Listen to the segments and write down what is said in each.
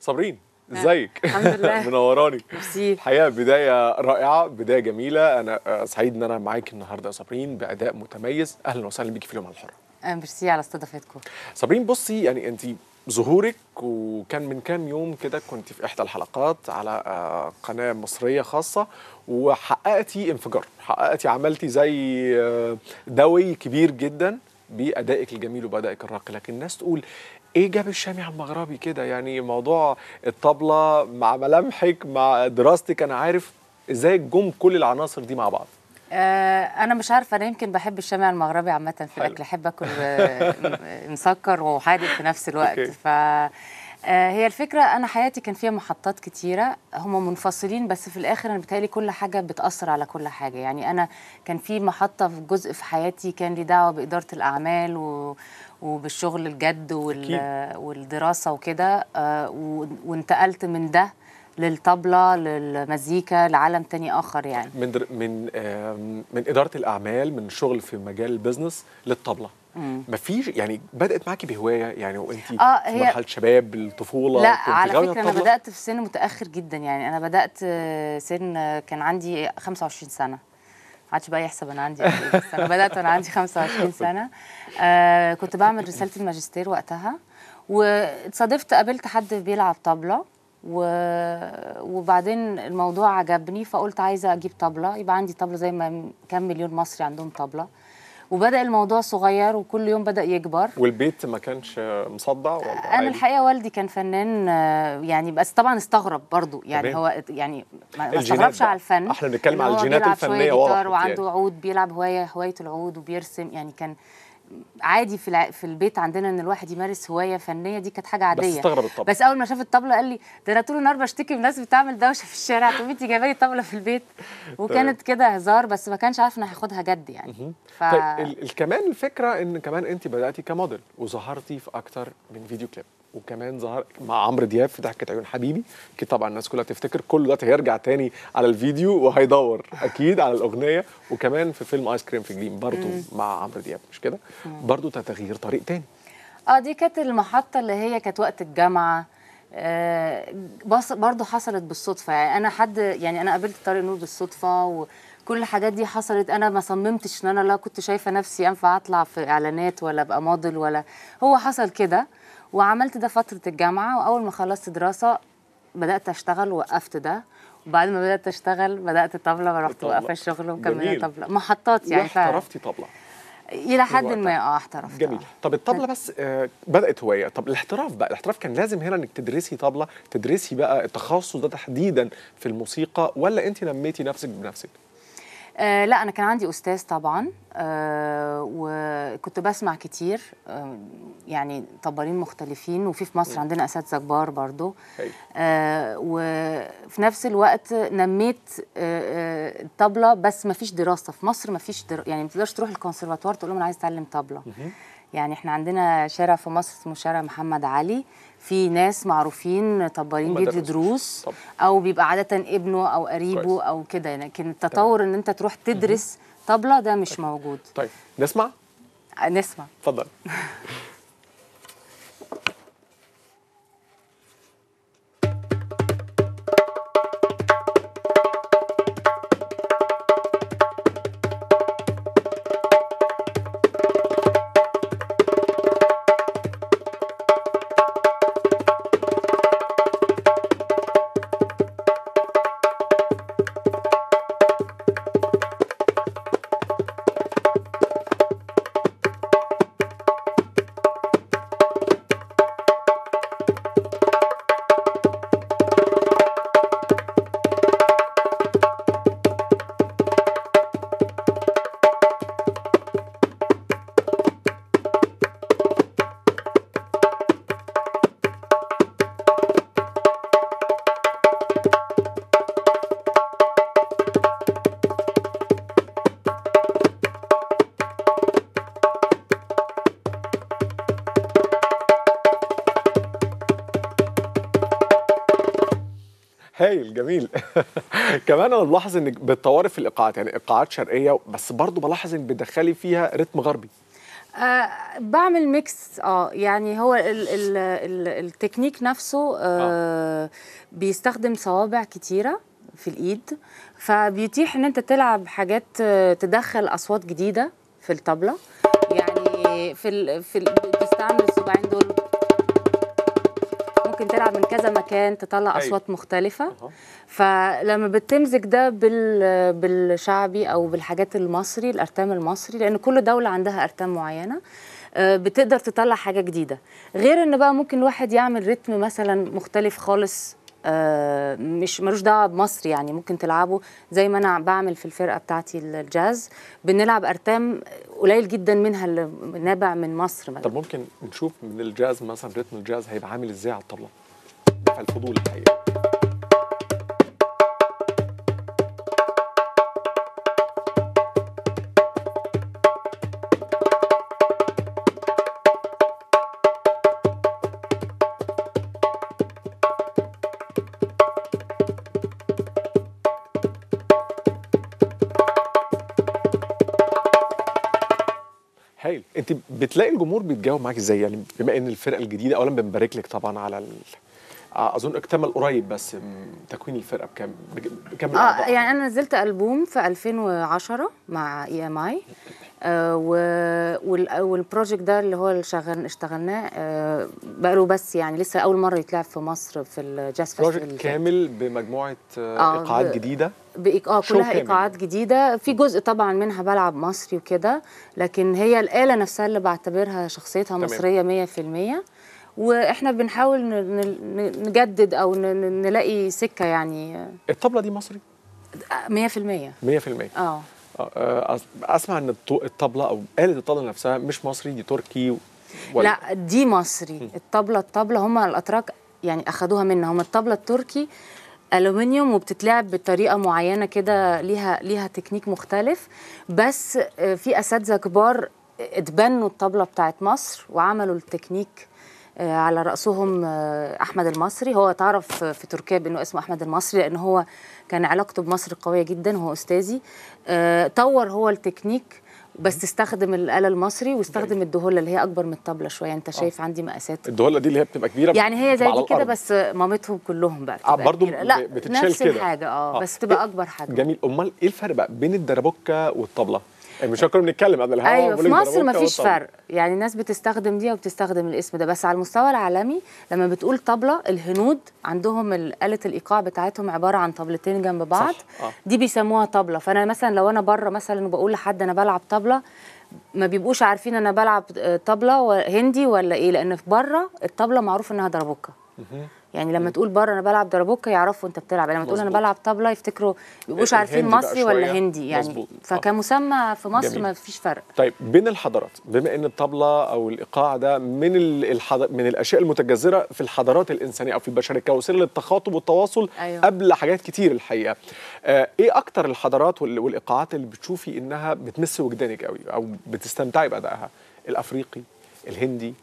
صابرين ازيك الحمد لله منوراني ميرسي الحقيقه بدايه رائعه بدايه جميله انا آه، سعيد ان انا معاك النهارده يا صابرين باداء متميز اهلا وسهلا بيكي في اليوم على الحره ميرسي على استضافتكم صابرين بصي يعني انت ظهورك وكان من كام يوم كده كنت في احدى الحلقات على آه، قناه مصريه خاصه وحققتي انفجار حققتي عملتي زي آه، دوي كبير جدا بادائك الجميل وبادائك الراقي لكن الناس تقول ايه جاب الشامي يا عم كده يعني موضوع الطبله مع ملامحك مع دراستك انا عارف ازاي جم كل العناصر دي مع بعض آه، انا مش عارفه انا يمكن بحب الشامي المغربي عامه في الاكل احب اكل مسكر وحادق في نفس الوقت ف آه، هي الفكرة أنا حياتي كان فيها محطات كتيرة هم منفصلين بس في الآخر أنا بتهيألي كل حاجة بتأثر على كل حاجة يعني أنا كان في محطة في جزء في حياتي كان لي دعوة بإدارة الأعمال و... وبالشغل الجد وال... أكيد. والدراسة وكده آه، و... وانتقلت من ده للطبلة للمزيكا لعالم تاني آخر يعني من در... من من إدارة الأعمال من شغل في مجال البزنس للطبلة ما فيش يعني بدات معاكي بهوايه يعني وانت آه هي مرحله شباب الطفوله لا على فكره انا بدات في سن متاخر جدا يعني انا بدات آه، سن آه، كان عندي 25 سنه ما عادش بقى يحسب انا عندي إيه، انا بدات وانا عندي 25 سنه آه كنت بعمل رساله الماجستير وقتها واتصادفت قابلت حد بيلعب طبله و... وبعدين الموضوع عجبني فقلت عايزه اجيب طبله يبقى عندي طبله زي ما كام مليون مصري عندهم طبله وبدا الموضوع صغير وكل يوم بدا يكبر والبيت ما كانش مصدع ولا انا الحقيقه والدي كان فنان يعني بس طبعا استغرب برضو يعني هو يعني ما استغربش على الفن احنا بنتكلم على الجينات الفنيه وعنده يعني. عود بيلعب هوايه هوايه العود وبيرسم يعني كان عادي في في البيت عندنا ان الواحد يمارس هوايه فنيه دي كانت حاجه عاديه بس استغرب الطبله بس اول ما شاف الطبله قال لي ده انا طول النهار بشتكي من ناس بتعمل دوشه في الشارع طب انت جايبه لي طبله في البيت وكانت كده هزار بس ما كانش عارف ان هاخدها جد يعني ف... طيب ال... كمان الفكره ان كمان انت بداتي كموديل وظهرتي في اكتر من فيديو كليب وكمان ظهر مع عمرو دياب في ضحكه عيون حبيبي اكيد طبعا الناس كلها تفتكر كل ده هيرجع تاني على الفيديو وهيدور اكيد على الاغنيه وكمان في فيلم ايس كريم في جليم برضه مع عمرو دياب مش كده برضه تغيير طريق تاني اه دي كانت المحطه اللي هي كانت وقت الجامعه آه برضه حصلت بالصدفه يعني انا حد يعني انا قابلت طارق نور بالصدفه و كل الحاجات دي حصلت انا ما صممتش ان انا لا كنت شايفه نفسي ينفع اطلع في اعلانات ولا ابقى موديل ولا هو حصل كده وعملت ده فتره الجامعه واول ما خلصت دراسه بدات اشتغل ووقفت ده وبعد ما بدات اشتغل بدات طبله ورحت وقف الشغل ومكمله طبله محطات يعني احترفتي طبله الى حد ما اه احترفت جميل طب الطبله بس آه بدات هوايه طب الاحتراف بقى الاحتراف كان لازم هنا انك تدرسي طبله تدرسي بقى التخصص ده تحديدا في الموسيقى ولا انت نميتي نفسك بنفسك آه، لا انا كان عندي استاذ طبعا آه وكنت بسمع كتير آه يعني طبارين مختلفين وفي في مصر عندنا اساتذه كبار برضو آه وفي نفس الوقت نميت آه،, آه طبلة بس ما فيش دراسه في مصر ما فيش در... يعني ما تقدرش تروح الكونسرفاتوار تقول لهم انا عايز اتعلم طبله يعني احنا عندنا شارع في مصر اسمه شارع محمد علي في ناس معروفين طبارين بيدي دروس او بيبقى عاده ابنه او قريبه كويس. او كده يعني لكن التطور طيب. ان انت تروح تدرس طبله ده مش طيب. موجود طيب نسمع آه، نسمع اتفضل هايل جميل كمان انا بلاحظ انك بتطوري في الايقاعات يعني ايقاعات شرقيه بس برضه بلاحظ انك بتدخلي فيها رتم غربي آه بعمل ميكس اه يعني هو الـ الـ الـ التكنيك نفسه آه آه. بيستخدم صوابع كتيره في الايد فبيتيح ان انت تلعب حاجات آه، تدخل اصوات جديده في الطبله يعني في الـ في ال بتستعمل الصباعين دول الشارع من كذا مكان تطلع أيوة. اصوات مختلفه فلما بتمزج ده بال بالشعبي او بالحاجات المصري الارتام المصري لان كل دوله عندها ارتام معينه آه، بتقدر تطلع حاجه جديده غير ان بقى ممكن الواحد يعمل رتم مثلا مختلف خالص آه، مش ملوش دعوه بمصر يعني ممكن تلعبه زي ما انا بعمل في الفرقه بتاعتي الجاز بنلعب ارتام قليل جدا منها اللي نابع من مصر مثلا طب ممكن نشوف من الجاز مثلا رتم الجاز هيبقى عامل ازاي على الطبله بصراحه الفضول الحقيقه هايل انت بتلاقي الجمهور بيتجاوب معاك ازاي يعني بما ان الفرقه الجديده اولا بنبارك لك طبعا على آه، اظن اكتمل قريب بس تكوين الفرقه بكام بكام اه يعني انا نزلت البوم في 2010 مع اي ام اي والبروجكت ده اللي هو اللي شغل اشتغلناه آه بقاله بس يعني لسه اول مره يتلعب في مصر في الجاز بروجكت كامل بمجموعه آه, آه، ايقاعات جديده بإيق... اه كلها ايقاعات جديده في جزء طبعا منها بلعب مصري وكده لكن هي الاله نفسها اللي بعتبرها شخصيتها مصريه 100% واحنا بنحاول نجدد او نلاقي سكه يعني الطبله دي مصري 100% 100% اه, آه، اسمع ان الطبله او آلة الطبله نفسها مش مصري دي تركي ولا لا دي مصري الطبله الطبله هم الاتراك يعني اخدوها منا هم الطبله التركي الومنيوم وبتتلعب بطريقه معينه كده ليها ليها تكنيك مختلف بس آه، في اساتذه كبار اتبنوا الطبله بتاعت مصر وعملوا التكنيك آه، على رأسهم آه، أحمد المصري هو تعرف في تركيا بأنه اسمه أحمد المصري لأن هو كان علاقته بمصر قوية جدا وهو أستاذي آه، طور هو التكنيك بس استخدم الاله المصري واستخدم الدهوله اللي هي اكبر من الطبله شويه انت شايف أوه. عندي مقاسات الدهوله دي اللي هي بتبقى كبيره يعني هي زي دي كده بس مامتهم كلهم بقى اه برضه لا بتتشال نفس الحاجه اه بس تبقى إيه؟ اكبر حاجه جميل امال ايه الفرق بقى بين الدربوكه والطبله يعني مش كنا بنتكلم عن الهواء ايوه في مصر مفيش فرق يعني الناس بتستخدم دي وبتستخدم الاسم ده بس على المستوى العالمي لما بتقول طبله الهنود عندهم آلة الايقاع بتاعتهم عباره عن طبلتين جنب بعض صح. آه. دي بيسموها طبله فانا مثلا لو انا بره مثلا وبقول لحد انا بلعب طبله ما بيبقوش عارفين انا بلعب آه، طبله هندي ولا ايه لان في بره الطبله معروف انها دربوكه يعني لما تقول بره انا بلعب درابوكا يعرفوا انت بتلعب يعني لما تقول انا بلعب طبله يفتكروا يبقوش إيه، عارفين مصري ولا هندي يعني مزبوط. فكمسمى في مصر جميل. ما فيش فرق طيب بين الحضارات بما ان الطبله او الايقاع ده من الحض... من الاشياء المتجذره في الحضارات الانسانيه او في البشريه كوسيله للتخاطب والتواصل أيوة. قبل حاجات كتير الحقيقه آه ايه اكتر الحضارات وال... والايقاعات اللي بتشوفي انها بتمس وجدانك قوي او بتستمتعي بادائها الافريقي الهندي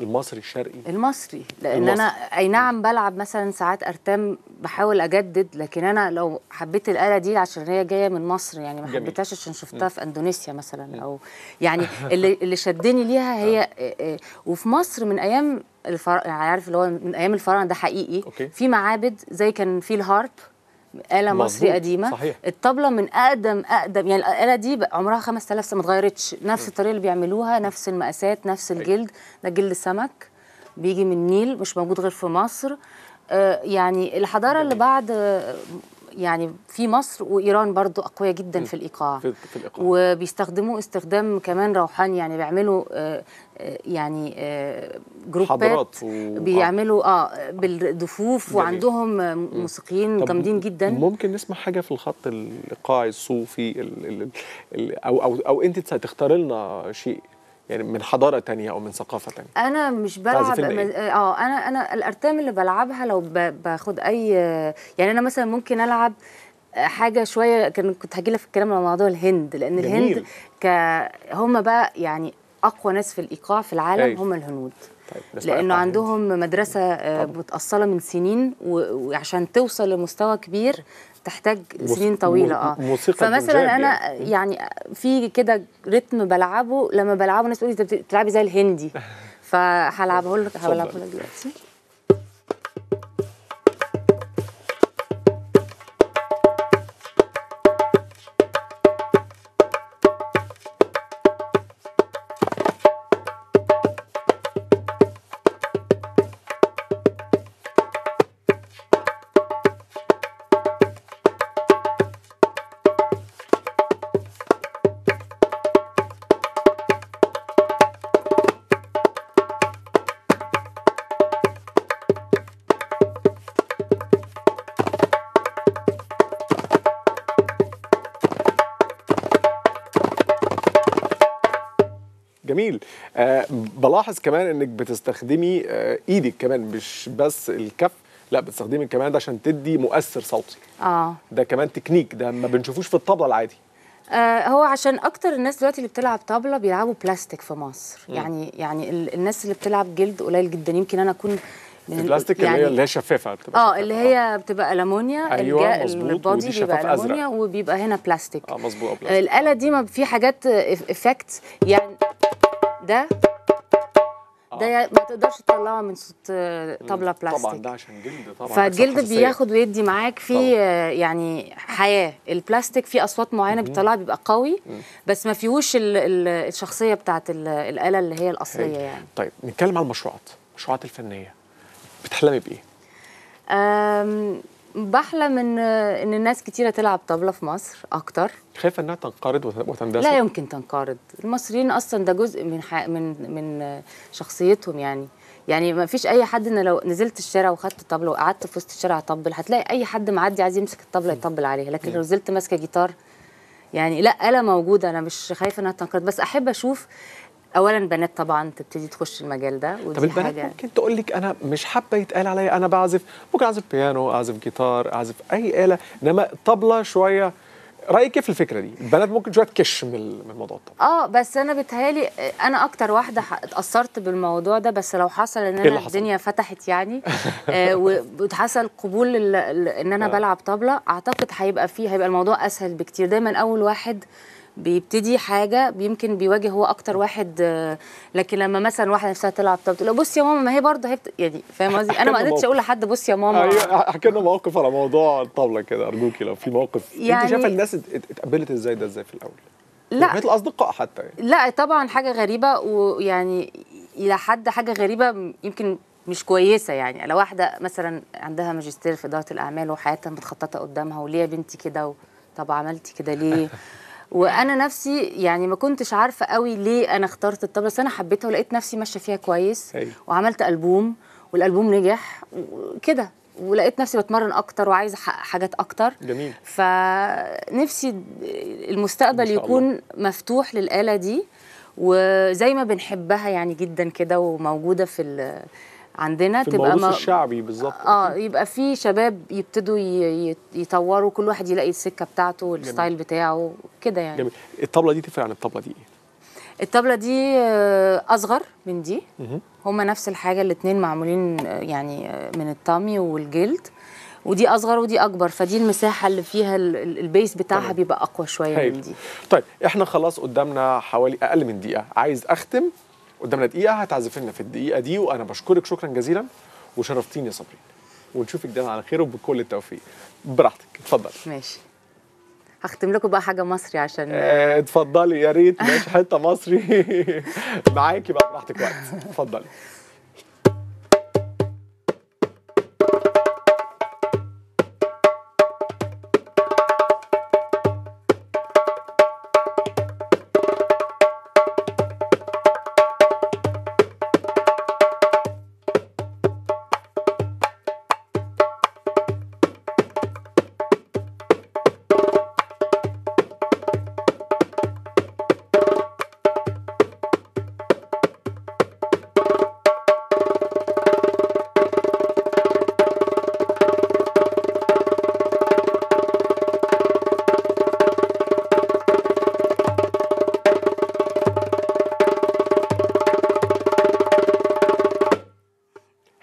المصري الشرقي المصري لان المصري. انا اي نعم بلعب مثلا ساعات ارتام بحاول اجدد لكن انا لو حبيت الاله دي عشان هي جايه من مصر يعني ما حبيتهاش عشان شفتها في اندونيسيا مثلا م. او يعني اللي اللي شدني ليها هي آه. آه، آه، وفي مصر من ايام الفرع يعني عارف اللي هو من ايام الفراعنه ده حقيقي أوكي. في معابد زي كان في الهارب آلة مظبوط. مصري قديمة صحيح. الطبلة من أقدم أقدم يعني الآلة دي عمرها 5000 سنة ما اتغيرتش نفس الطريقة اللي بيعملوها نفس المقاسات نفس أيوة. الجلد ده جلد سمك بيجي من النيل مش موجود غير في مصر آه يعني الحضارة اللي بعد يعني في مصر وايران برضو اقوياء جدا في الايقاع في, الإيقاع. وبيستخدموا استخدام كمان روحاني يعني بيعملوا آه، آه، يعني آه، جروبات و... بيعملوا اه بالدفوف جميل. وعندهم موسيقيين جامدين جدا ممكن نسمع حاجه في الخط الايقاعي الصوفي الـ الـ الـ او او او انت تختار لنا شيء يعني من حضاره تانية او من ثقافه تانية انا مش بلعب إيه؟ اه انا انا الارتام اللي بلعبها لو باخد اي يعني انا مثلا ممكن العب حاجه شويه كنت هجي في الكلام على موضوع الهند لان جميل. الهند هم بقى يعني اقوى ناس في الايقاع في العالم أيوة. هم الهنود طيب لانه عندهم مدرسه آه، متاصله من سنين وعشان توصل لمستوى كبير تحتاج سنين طويله اه فمثلا انا يعني في كده رتم بلعبه لما بلعبه الناس تقول لي انت بتلعبي زي الهندي فهلعبه لك هلعبه لك دلوقتي جميل آه بلاحظ كمان انك بتستخدمي آه ايدك كمان مش بس الكف لا بتستخدمي كمان ده عشان تدي مؤثر صوتي اه ده كمان تكنيك ده ما بنشوفوش في الطبله العادي آه، هو عشان اكتر الناس دلوقتي اللي بتلعب طبله بيلعبوا بلاستيك في مصر م. يعني يعني الناس اللي بتلعب جلد قليل جدا يمكن انا اكون من البلاستيك يعني اللي هي شفافه بتبقى اه شفافة. اللي هي بتبقى الومنيا أيوة البادي بيبقى الومنيا وبيبقى هنا بلاستيك اه مظبوط الاله دي ما في حاجات افكت يعني ده ده آه. ما تقدرش تطلعه من صوت آه، طبله بلاستيك طبعا ده عشان جلد طبعا فالجلد بياخد ويدي معاك في آه، يعني حياه البلاستيك فيه اصوات معينه بيطلعها بيبقى قوي بس ما فيهوش الشخصيه بتاعت الاله اللي هي الاصليه يعني طيب نتكلم على المشروعات المشروعات الفنيه بتحلمي بايه بحلم ان ان الناس كتيره تلعب طبله في مصر اكتر خايفه انها تنقرض وتندثر لا يمكن تنقرض المصريين اصلا ده جزء من حق من من شخصيتهم يعني يعني ما فيش اي حد ان لو نزلت الشارع وخدت طبله وقعدت في وسط الشارع اطبل هتلاقي اي حد معدي عايز يمسك الطبله يطبل عليها لكن لو نزلت ماسكه جيتار يعني لا آلة موجوده انا مش خايفه انها تنقرض بس احب اشوف اولا بنات طبعا تبتدي تخش المجال ده ودي طب البنات حاجة ممكن تقول لك انا مش حابه يتقال عليا انا بعزف ممكن اعزف بيانو اعزف جيتار اعزف اي اله انما طبله شويه رايك ايه في الفكره دي البنات ممكن شويه تكش من الموضوع الطبله اه بس انا بتهيالي انا اكتر واحده اتاثرت بالموضوع ده بس لو حصل ان إيه انا الدنيا فتحت يعني آه وحصل قبول ان انا آه. بلعب طبله اعتقد هيبقى فيه هيبقى الموضوع اسهل بكتير دايما اول واحد آه بيبتدي حاجه يمكن بيواجه هو اكتر واحد لكن لما مثلا واحده نفسها تلعب طب تقول بص يا ماما ما هي برضه يعني فاهم قصدي انا ما قدرتش اقول لحد بص يا ماما ايوه احكي لنا موقف على موضوع الطاوله كده ارجوكي لو في موقف يعني انت شايفه يعني الناس اتقبلت ازاي ده ازاي في الاول لا مثل يعني الاصدقاء حتى يعني. لا طبعا حاجه غريبه ويعني الى حد حاجه غريبه يمكن مش كويسه يعني لو واحده مثلا عندها ماجستير في اداره الاعمال وحياتها متخططه قدامها وليه يا بنتي كده طب عملتي كده ليه وانا نفسي يعني ما كنتش عارفه قوي ليه انا اخترت الطبله بس انا حبيتها ولقيت نفسي ماشيه فيها كويس أيوة. وعملت البوم والالبوم نجح كده ولقيت نفسي بتمرن اكتر وعايزه احقق حاجات اكتر جميل فنفسي المستقبل يكون الله. مفتوح للاله دي وزي ما بنحبها يعني جدا كده وموجوده في عندنا في تبقى م... الشعبي بالظبط اه يبقى في شباب يبتدوا يطوروا كل واحد يلاقي السكه بتاعته والستايل بتاعه كده يعني جميل الطبله دي تفرق عن الطبله دي ايه؟ الطبله دي آه، اصغر من دي هما نفس الحاجه الاثنين معمولين آه، يعني آه، من الطامي والجلد ودي اصغر ودي اكبر فدي المساحه اللي فيها البيس بتاعها طيب. بيبقى اقوى شويه من طيب. دي طيب احنا خلاص قدامنا حوالي اقل من دقيقه عايز اختم قدامنا دقيقه هتعزف لنا في الدقيقه دي وانا بشكرك شكرا جزيلا وشرفتيني يا صابرين ونشوفك دايما على خير وبكل التوفيق براحتك اتفضل ماشي هختم لكم بقى حاجه مصري عشان آه، اتفضلي يا ريت ماشي حته مصري معاكي بقى براحتك وقت اتفضلي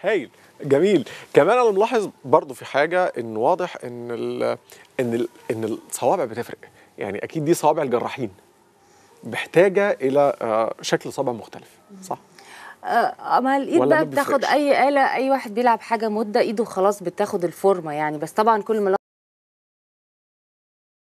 هايل جميل كمان انا ملاحظ برضو في حاجه ان واضح ان الـ ان الـ ان الصوابع بتفرق يعني اكيد دي صوابع الجراحين محتاجه الى آه، شكل صابع مختلف صح آه، اما الايد بقى بتاخد اي اله اي واحد بيلعب حاجه مده ايده خلاص بتاخد الفورمه يعني بس طبعا كل ما